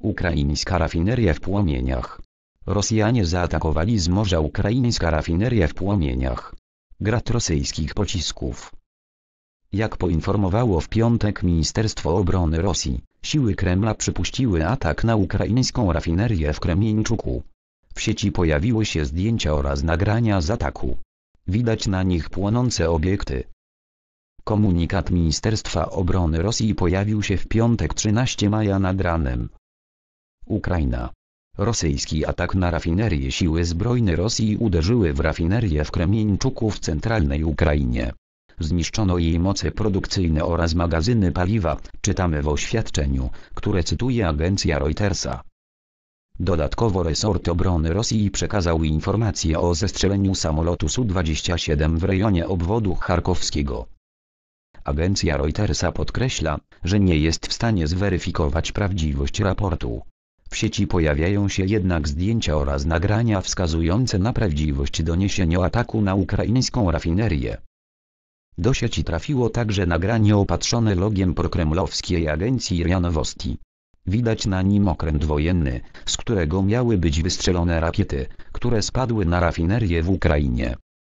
Ukraińska rafineria w płomieniach. Rosjanie zaatakowali z morza ukraińska rafineria w płomieniach. Grat rosyjskich pocisków. Jak poinformowało w piątek Ministerstwo Obrony Rosji, siły Kremla przypuściły atak na ukraińską rafinerię w Kremieńczuku. W sieci pojawiły się zdjęcia oraz nagrania z ataku. Widać na nich płonące obiekty. Komunikat Ministerstwa Obrony Rosji pojawił się w piątek 13 maja nad ranem. Ukraina. Rosyjski atak na rafinerię Siły zbrojne Rosji uderzyły w rafinerię w Kremieńczuku w centralnej Ukrainie. Zniszczono jej moce produkcyjne oraz magazyny paliwa, czytamy w oświadczeniu, które cytuje agencja Reutersa. Dodatkowo resort obrony Rosji przekazał informację o zestrzeleniu samolotu Su-27 w rejonie obwodu charkowskiego. Agencja Reutersa podkreśla, że nie jest w stanie zweryfikować prawdziwość raportu. W sieci pojawiają się jednak zdjęcia oraz nagrania wskazujące na prawdziwość doniesień o ataku na ukraińską rafinerię. Do sieci trafiło także nagranie opatrzone logiem prokremlowskiej agencji RIA Widać na nim okręt wojenny, z którego miały być wystrzelone rakiety, które spadły na rafinerię w Ukrainie.